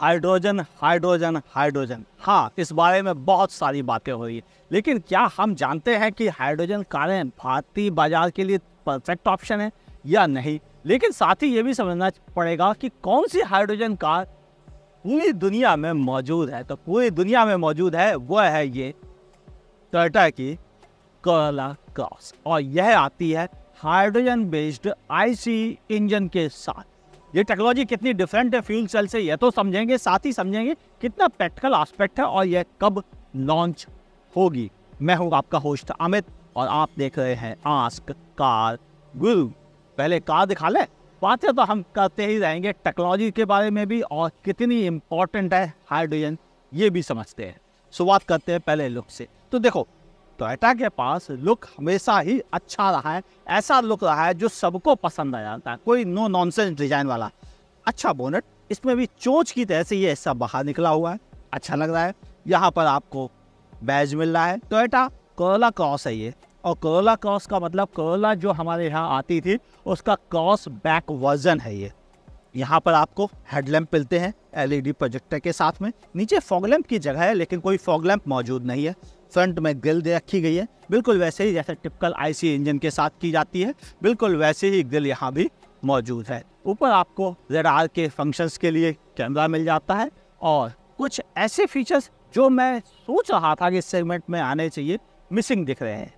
hydrogen hydrogen hydrogen हाँ इस बारे में बहुत सारी बातें हो रही है लेकिन क्या हम जानते हैं कि हाइड्रोजन कारें भारतीय बाजार के लिए परफेक्ट ऑप्शन है या नहीं लेकिन साथ ही ये भी समझना पड़ेगा कि कौन सी हाइड्रोजन कार पूरी दुनिया में मौजूद है तो पूरी दुनिया में मौजूद है वह है ये टोयोटा की कोला क्रॉस और यह आती है हाइड्रोजन बेस्ड आईसी इंजन के साथ ये टेक्नोलॉजी कितनी डिफरेंट है फ्यूल सेल से यह तो समझेंगे साथ ही समझेंगे कितना प्रैक्टिकल आस्पेक्ट है और यह कब लॉन्च होगी मैं हूँ आपका होस्ट अमित और आप देख रहे हैं आस्क कार गुरु पहले कार दिखा ले बातें तो हम करते ही रहेंगे टेक्नोलॉजी के बारे में भी और कितनी इम्पोर्टेंट है हाइड्रोजन ये भी समझते हैं शुरुआत करते हैं पहले लुक से तो देखो टोयटा के पास लुक हमेशा ही अच्छा रहा है ऐसा लुक रहा है जो सबको पसंद आ जाता है कोई नो नॉनसेंस डिजाइन वाला अच्छा बोनट इसमें भी चोंच की तरह से ये हिस्सा बाहर निकला हुआ है अच्छा लग रहा है यहाँ पर आपको बैज मिल रहा है टोयटा कोरोला क्रॉस है ये और कोरोला क्रॉस का मतलब कोरोला जो हमारे यहाँ आती थी उसका क्रॉस बैक वर्जन है ये यहाँ पर आपको हेडलैम्प मिलते हैं एलईडी प्रोजेक्टर के साथ में नीचे फॉगलैम्प की जगह है लेकिन कोई फॉगलैम्प मौजूद नहीं है फ्रंट में ग्रिल दे रखी गई है बिल्कुल वैसे ही जैसे टिपिकल आईसी इंजन के साथ की जाती है बिल्कुल वैसे ही ग्रिल यहाँ भी मौजूद है ऊपर आपको जेड के फंक्शंस के लिए कैमरा मिल जाता है और कुछ ऐसे फीचर्स जो मैं सोच रहा था कि इस सेगमेंट में आने चाहिए मिसिंग दिख रहे हैं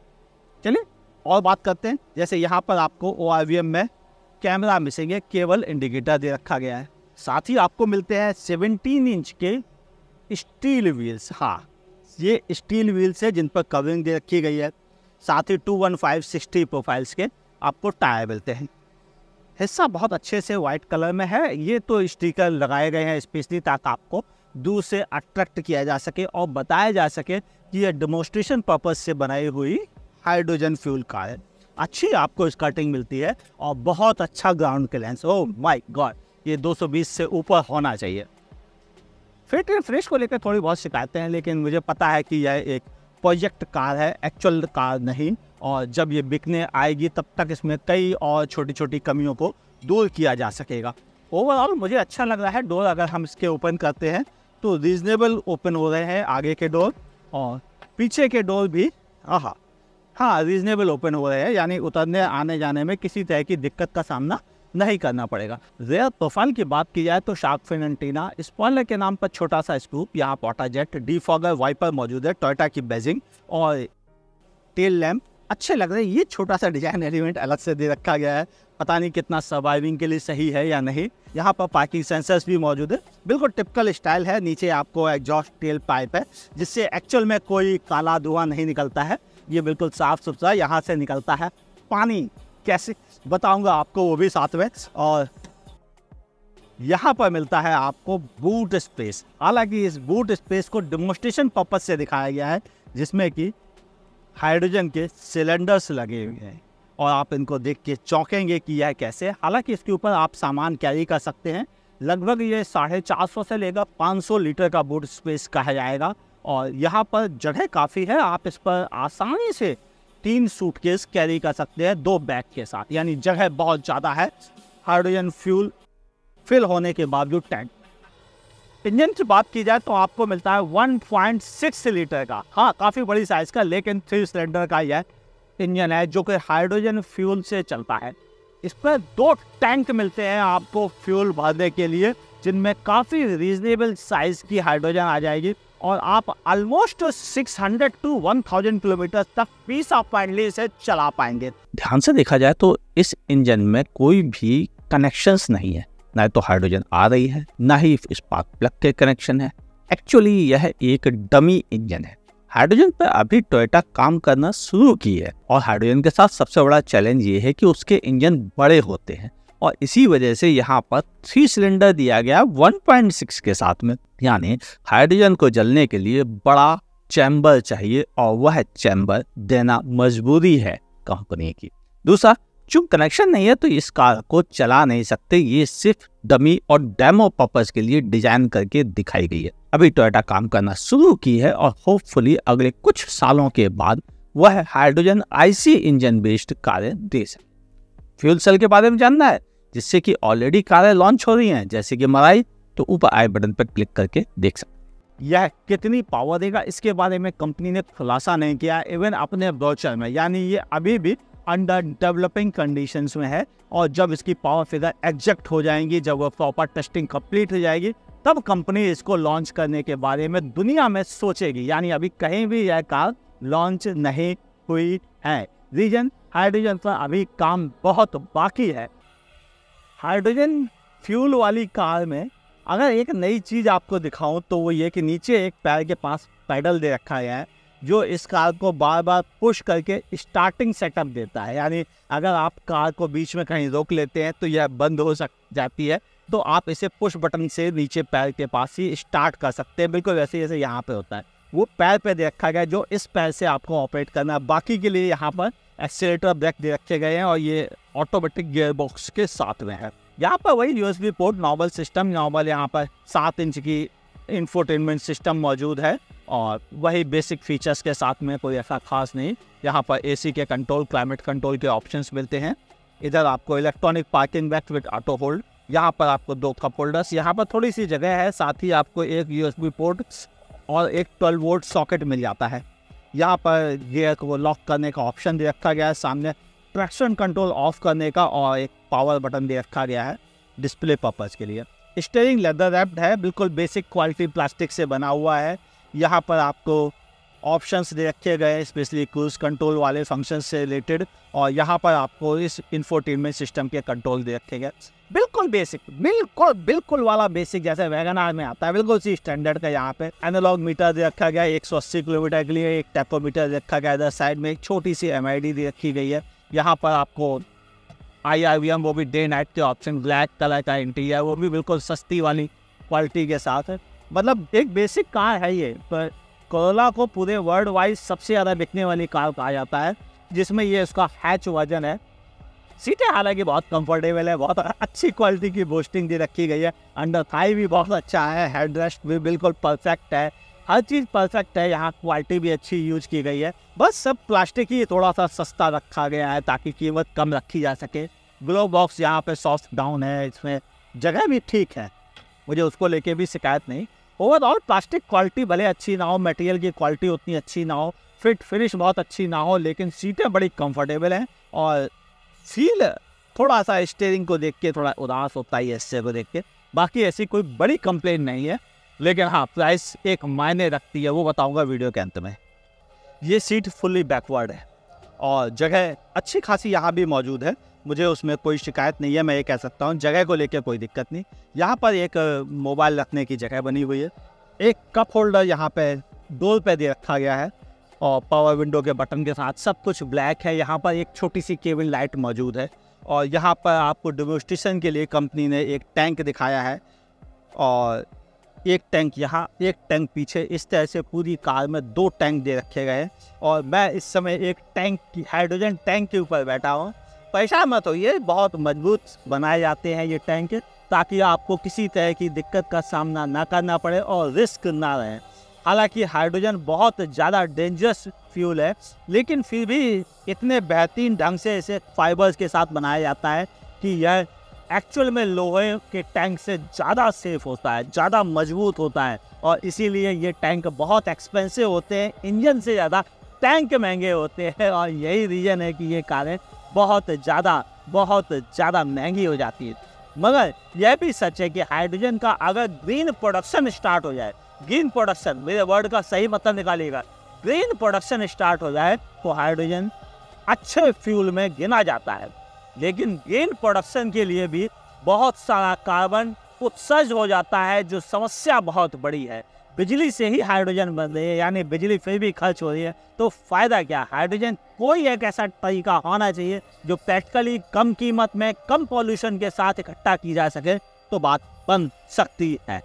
चलिए और बात करते हैं जैसे यहाँ पर आपको ओ में कैमरा मिसिंग है केवल इंडिकेटर दे रखा गया है साथ ही आपको मिलते हैं 17 इंच के स्टील व्हील्स हाँ ये स्टील व्हील्स है जिन पर कवरिंग दे रखी गई है साथ ही two one five sixty profiles के आपको टायर मिलते हैं हिस्सा बहुत अच्छे से वाइट कलर में है ये तो स्टिकर लगाए गए हैं स्पेशली ताकि आपको दूर से अट्रैक्ट किया जा सके और बताया जा सके कि यह डेमोस्ट्रेशन पर्पज से बनाई हुई हाइड्रोजन फ्यूल कार है अच्छी आपको स्कर्टिंग मिलती है और बहुत अच्छा ground clearance oh my god ये 220 से ऊपर होना चाहिए फिट एंड फ्रेश को लेकर थोड़ी बहुत शिकायतें हैं लेकिन मुझे पता है कि यह एक प्रोजेक्ट कार है एक्चुअल कार नहीं और जब ये बिकने आएगी तब तक इसमें कई और छोटी छोटी कमियों को दूर किया जा सकेगा ओवरऑल मुझे अच्छा लग रहा है डोर अगर हम इसके ओपन करते हैं तो रीजनेबल ओपन हो रहे हैं आगे के डोर और पीछे के डोर भी हाँ हाँ रीजनेबल ओपन हो रहे हैं यानी उतरने आने जाने में किसी तरह की दिक्कत का सामना नहीं करना पड़ेगा रेयर प्रोफाइल की बात की जाए तो शार्क फिन एंटीना स्पॉयलर के नाम पर छोटा सा स्कूप यहाँ जेट डी फॉगर वाइपर मौजूद है टोयटा की बेजिंग और टेल लैम्प अच्छे लग रहे हैं ये छोटा सा डिजाइन एलिमेंट अलग से दे रखा गया है पता नहीं कितना सर्वाइविंग के लिए सही है या नहीं यहाँ पर पार्किंग सेंसर्स भी मौजूद है बिल्कुल टिपिकल स्टाइल है नीचे आपको एग्जॉस्ट टेल पाइप है जिससे एक्चुअल में कोई काला धुआं नहीं निकलता है ये बिल्कुल साफ सुथरा यहाँ से निकलता है पानी कैसे बताऊंगा आपको वो भी साथ में और यहाँ पर मिलता है आपको बूट स्पेस हालांकि इस बूट स्पेस को डेमोस्ट्रेशन पर्पज से दिखाया गया है जिसमें कि हाइड्रोजन के सिलेंडर्स लगे हुए हैं और आप इनको देख के चौंकेंगे कि यह कैसे हालांकि इसके ऊपर आप सामान कैरी कर सकते हैं लगभग ये साढ़े चार सौ से लेकर पाँच सौ लीटर का बूट स्पेस कहा जाएगा और यहाँ पर जगह काफ़ी है आप इस पर आसानी से तीन सूटकेस कैरी कर सकते हैं दो बैग के साथ यानी जगह बहुत ज़्यादा है हाइड्रोजन फ्यूल फिल होने के बावजूद टैंक इंजन की बात की जाए तो आपको मिलता है 1.6 लीटर का हाँ काफ़ी बड़ी साइज़ का लेकिन थ्री सिलेंडर का यह इंजन है जो कि हाइड्रोजन फ्यूल से चलता है इस पर दो टैंक मिलते हैं आपको फ्यूल भरने के लिए जिनमें काफ़ी रीजनेबल साइज़ की हाइड्रोजन आ जाएगी और आप ऑलमोस्ट 600 टू 1000 किलोमीटर तक पीस ऑफ माइंडली इसे चला पाएंगे ध्यान से देखा जाए तो इस इंजन में कोई भी कनेक्शन नहीं है ना तो हाइड्रोजन आ रही है ना ही स्पार्क प्लग के कनेक्शन है एक्चुअली यह एक डमी इंजन है हाइड्रोजन पर अभी टोयोटा काम करना शुरू की है और हाइड्रोजन के साथ सबसे बड़ा चैलेंज ये है कि उसके इंजन बड़े होते हैं और इसी वजह से यहाँ पर थ्री सिलेंडर दिया गया 1.6 के साथ में यानी हाइड्रोजन को जलने के लिए बड़ा चैम्बर चाहिए और वह चैम्बर देना मजबूरी है कंपनी की दूसरा चूंकि कनेक्शन नहीं है तो इस कार को चला नहीं सकते ये सिर्फ डमी और डेमो पर्पज के लिए डिजाइन करके दिखाई गई है अभी टोयोटा काम करना शुरू की है और होपफुली अगले कुछ सालों के बाद वह हाइड्रोजन आईसी इंजन बेस्ड कारें दे सके फ्यूल सेल के बारे में जानना है जिससे कि ऑलरेडी कारें लॉन्च हो रही हैं जैसे कि मराई तो ऊपर आई बटन पर क्लिक करके देख सकते यह कितनी पावर देगा इसके बारे में कंपनी ने खुलासा नहीं किया इवन अपने ब्रोचर में यानी ये अभी भी अंडर डेवलपिंग कंडीशंस में है और जब इसकी पावर फिगर एग्जैक्ट हो जाएंगी जब वो प्रॉपर टेस्टिंग कंप्लीट हो जाएगी तब कंपनी इसको लॉन्च करने के बारे में दुनिया में सोचेगी यानी अभी कहीं भी यह कार लॉन्च नहीं हुई है रीजन हाइड्रोजन पर अभी काम बहुत बाकी है हाइड्रोजन फ्यूल वाली कार में अगर एक नई चीज़ आपको दिखाऊं तो वो ये कि नीचे एक पैर के पास पैडल दे रखा गया है जो इस कार को बार बार पुश करके स्टार्टिंग सेटअप देता है यानी अगर आप कार को बीच में कहीं रोक लेते हैं तो यह बंद हो सक जाती है तो आप इसे पुश बटन से नीचे पैर के पास ही स्टार्ट कर सकते हैं बिल्कुल वैसे जैसे यहाँ पे होता है वो पैर पे दे रखा गया जो इस पैर से आपको ऑपरेट करना है बाकी के लिए यहाँ पर एक्सीटर ब्रेक दे रखे गए हैं और ये ऑटोमेटिक गियर बॉक्स के साथ में है यहाँ पर वही USB port normal system normal यहाँ पर सात इंच की इंफोटेनमेंट सिस्टम मौजूद है और वही बेसिक फीचर्स के साथ में कोई ऐसा खास नहीं यहाँ पर एसी के कंट्रोल क्लाइमेट कंट्रोल के ऑप्शंस मिलते हैं इधर आपको electronic parking back with auto hold यहाँ पर आपको दो कप होल्डर्स यहाँ पर थोड़ी सी जगह है साथ ही आपको एक यूएसबी पोर्ट्स और एक 12 वोल्ट सॉकेट मिल जाता है यहाँ पर गियर को लॉक करने का ऑप्शन दे रखा गया है सामने ट्रैक्शन कंट्रोल ऑफ करने का और एक पावर बटन दे रखा गया है डिस्प्ले पर्पज़ के लिए स्टेयरिंग लेदर रैप्ड है बिल्कुल बेसिक क्वालिटी प्लास्टिक से बना हुआ है यहाँ पर आपको ऑप्शंस दे रखे गए स्पेशली क्रूज कंट्रोल वाले फंक्शन से रिलेटेड और यहाँ पर आपको इस इन्फोटेनमेंट सिस्टम के कंट्रोल दे रखे गए बिल्कुल बेसिक बिल्कुल बिल्कुल वाला बेसिक जैसे वैगन आर में आता है बिल्कुल उसी स्टैंडर्ड का यहाँ पे एनालॉग मीटर रखा गया है अस्सी किलोमीटर के लिए एक टेपोमीटर रखा गया इधर साइड में एक छोटी सी एम रखी गई है यहाँ पर आपको आई आर वी एम वो भी डे नाइट के ऑप्शन ब्लैक कलर का इंटीरियर वो भी बिल्कुल सस्ती वाली क्वालिटी के साथ है मतलब एक बेसिक कार है ये पर कोरोला को पूरे वर्ल्ड वाइज सबसे ज़्यादा बिकने वाली कार कहा जाता है जिसमें ये उसका हैच वर्जन है सीटें हालांकि बहुत कंफर्टेबल है बहुत अच्छी क्वालिटी की बोस्टिंग दी रखी गई है अंडर थाई भी बहुत अच्छा है हेड रेस्ट भी बिल्कुल परफेक्ट है हर चीज़ परफेक्ट है यहाँ क्वालिटी भी अच्छी यूज की गई है बस सब प्लास्टिक ही थोड़ा सा सस्ता रखा गया है ताकि कीमत कम रखी जा सके ग्लो बॉक्स यहाँ पे सॉफ्ट डाउन है इसमें जगह भी ठीक है मुझे उसको लेके भी शिकायत नहीं ओवरऑल प्लास्टिक क्वालिटी भले अच्छी ना हो मटेरियल की क्वालिटी उतनी अच्छी ना हो फिट फिनिश बहुत अच्छी ना हो लेकिन सीटें बड़ी कंफर्टेबल हैं और फील थोड़ा सा स्टेयरिंग को देख के थोड़ा उदास होता है एस को देख के बाकी ऐसी कोई बड़ी कंप्लेन नहीं है लेकिन हाँ प्राइस एक मायने रखती है वो बताऊंगा वीडियो के अंत में ये सीट फुल्ली बैकवर्ड है और जगह अच्छी खासी यहाँ भी मौजूद है मुझे उसमें कोई शिकायत नहीं है मैं ये कह सकता हूँ जगह को लेकर कोई दिक्कत नहीं यहाँ पर एक मोबाइल रखने की जगह बनी हुई है एक कप होल्डर यहाँ पे डोर पे दे रखा गया है और पावर विंडो के बटन के साथ सब कुछ ब्लैक है यहाँ पर एक छोटी सी केबिन लाइट मौजूद है और यहाँ पर आपको डेमोस्ट्रेशन के लिए कंपनी ने एक टैंक दिखाया है और एक टैंक यहाँ एक टैंक पीछे इस तरह से पूरी कार में दो टैंक दे रखे गए हैं और मैं इस समय एक टैंक की हाइड्रोजन टैंक के ऊपर बैठा हूँ पैसा मत हो ये बहुत मजबूत बनाए जाते हैं ये टैंक ताकि आपको किसी तरह की दिक्कत का सामना ना करना पड़े और रिस्क ना रहे हालांकि हाइड्रोजन बहुत ज़्यादा डेंजरस फ्यूल है लेकिन फिर भी इतने बेहतरीन ढंग से इसे फाइबर्स के साथ बनाया जाता है कि यह एक्चुअल में लोहे के टैंक से ज़्यादा सेफ होता है ज़्यादा मजबूत होता है और इसीलिए ये टैंक बहुत एक्सपेंसिव होते हैं इंजन से ज़्यादा टैंक महंगे होते हैं और यही रीज़न है कि ये कारें बहुत ज़्यादा बहुत ज़्यादा महंगी हो जाती है मगर यह भी सच है कि हाइड्रोजन का अगर ग्रीन प्रोडक्शन स्टार्ट हो जाए ग्रीन प्रोडक्शन मेरे वर्ड का सही मतलब निकालिएगा ग्रीन प्रोडक्शन स्टार्ट हो जाए तो हाइड्रोजन अच्छे फ्यूल में गिना जाता है लेकिन ग्रीन प्रोडक्शन के लिए भी बहुत सारा कार्बन उत्सर्ज हो जाता है जो समस्या बहुत बड़ी है बिजली से ही हाइड्रोजन बन रही है यानी बिजली फिर भी खर्च हो रही है तो फ़ायदा क्या हाइड्रोजन कोई एक ऐसा तरीका होना चाहिए जो प्रैक्टिकली कम कीमत में कम पॉल्यूशन के साथ इकट्ठा की जा सके तो बात बन सकती है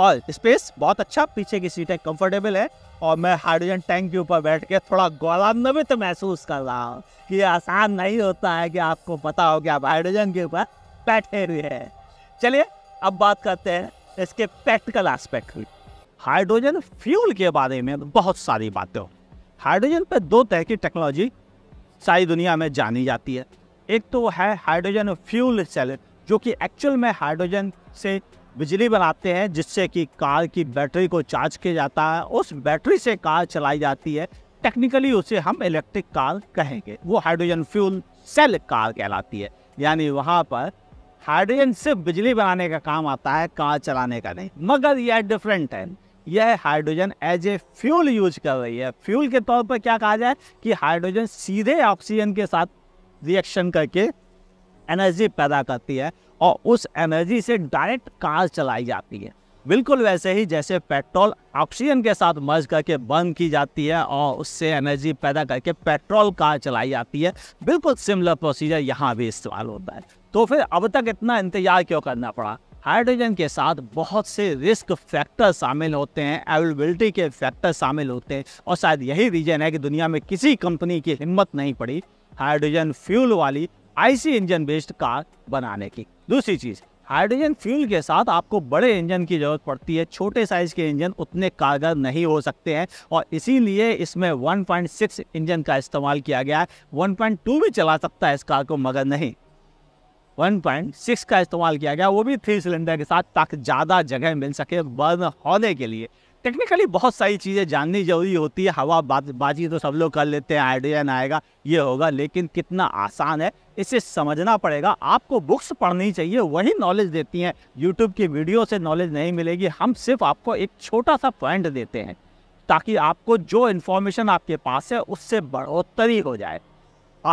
और स्पेस बहुत अच्छा पीछे की सीटें कंफर्टेबल है और मैं हाइड्रोजन टैंक के ऊपर बैठ के थोड़ा गौरवान्वित महसूस कर रहा हूँ कि आसान नहीं होता है कि आपको पता हो कि आप हाइड्रोजन के ऊपर बैठे हुए हैं चलिए अब बात करते हैं इसके प्रैक्टिकल आस्पेक्ट की हाइड्रोजन फ्यूल के बारे में बहुत सारी बातें हाइड्रोजन पर दो तरह की टेक्नोलॉजी सारी दुनिया में जानी जाती है एक तो है हाइड्रोजन फ्यूल सेल जो कि एक्चुअल में हाइड्रोजन से बिजली बनाते हैं जिससे कि कार की बैटरी को चार्ज किया जाता है उस बैटरी से कार चलाई जाती है टेक्निकली उसे हम इलेक्ट्रिक कार कहेंगे वो हाइड्रोजन फ्यूल सेल कार कहलाती है यानी वहाँ पर हाइड्रोजन सिर्फ बिजली बनाने का काम आता है कार चलाने का नहीं मगर यह डिफरेंट है यह hydrogen as a fuel use कर रही है फ्यूल के तौर पर क्या कहा जाए कि हाइड्रोजन सीधे ऑक्सीजन के साथ रिएक्शन करके एनर्जी पैदा करती है और उस एनर्जी से डायरेक्ट कार चलाई जाती है बिल्कुल वैसे ही जैसे पेट्रोल ऑक्सीजन के साथ मर्ज करके बर्न की जाती है और उससे एनर्जी पैदा करके पेट्रोल कार चलाई जाती है बिल्कुल सिमिलर प्रोसीजर यहाँ भी इस्तेमाल होता है तो फिर अब तक इतना इंतजार क्यों करना पड़ा हाइड्रोजन के साथ बहुत से रिस्क फैक्टर शामिल होते हैं अवेलेबिलिटी के फैक्टर शामिल होते हैं और शायद यही रीज़न है कि दुनिया में किसी कंपनी की हिम्मत नहीं पड़ी हाइड्रोजन फ्यूल वाली आईसी इंजन बेस्ड कार बनाने की दूसरी चीज़ हाइड्रोजन फ्यूल के साथ आपको बड़े इंजन की ज़रूरत पड़ती है छोटे साइज़ के इंजन उतने कारगर नहीं हो सकते हैं और इसीलिए इसमें 1.6 इंजन का इस्तेमाल किया गया है 1.2 भी चला सकता है इस कार को मगर नहीं 1.6 का इस्तेमाल किया गया वो भी थ्री सिलेंडर के साथ ताकि ज़्यादा जगह मिल सके बर्न होने के लिए टेक्निकली बहुत सारी चीज़ें जाननी जरूरी होती है हवा बात बाजी तो सब लोग कर लेते हैं आइडिया ना आएगा ये होगा लेकिन कितना आसान है इसे समझना पड़ेगा आपको बुक्स पढ़नी चाहिए वही नॉलेज देती हैं यूट्यूब की वीडियो से नॉलेज नहीं मिलेगी हम सिर्फ आपको एक छोटा सा पॉइंट देते हैं ताकि आपको जो इन्फॉर्मेशन आपके पास है उससे बढ़ोतरी हो जाए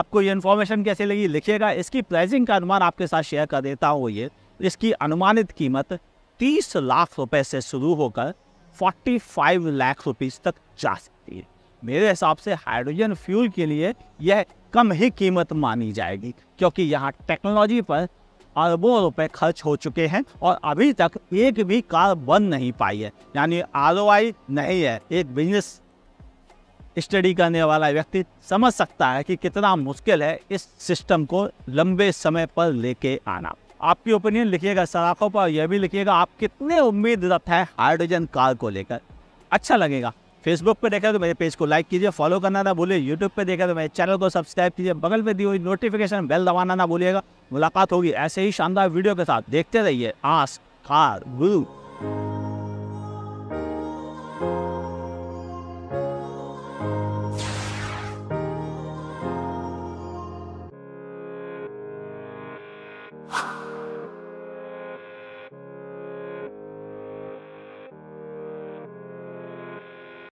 आपको ये इन्फॉर्मेशन कैसे लगी लिखिएगा इसकी प्राइसिंग का अनुमान आपके साथ शेयर कर देता हूँ ये इसकी अनुमानित कीमत तीस लाख रुपये से शुरू होकर 45 लाख रुपीस तक जा सकती है मेरे हिसाब से हाइड्रोजन फ्यूल के लिए यह कम ही कीमत मानी जाएगी क्योंकि यहाँ टेक्नोलॉजी पर अरबों रुपए खर्च हो चुके हैं और अभी तक एक भी कार बन नहीं पाई है यानी आर नहीं है एक बिजनेस स्टडी करने वाला व्यक्ति समझ सकता है कि कितना मुश्किल है इस सिस्टम को लंबे समय पर लेके आना आपकी ओपिनियन लिखिएगा सराखों पर यह भी लिखिएगा आप कितने उम्मीद रखते हैं हाइड्रोजन कार को लेकर अच्छा लगेगा फेसबुक पे देखा तो मेरे पेज को लाइक कीजिए फॉलो करना ना भूलिए यूट्यूब पे देखा तो मेरे चैनल को सब्सक्राइब कीजिए बगल में दी हुई नोटिफिकेशन बेल दबाना ना भूलिएगा मुलाकात होगी ऐसे ही शानदार वीडियो के साथ देखते रहिए आस कार गुरु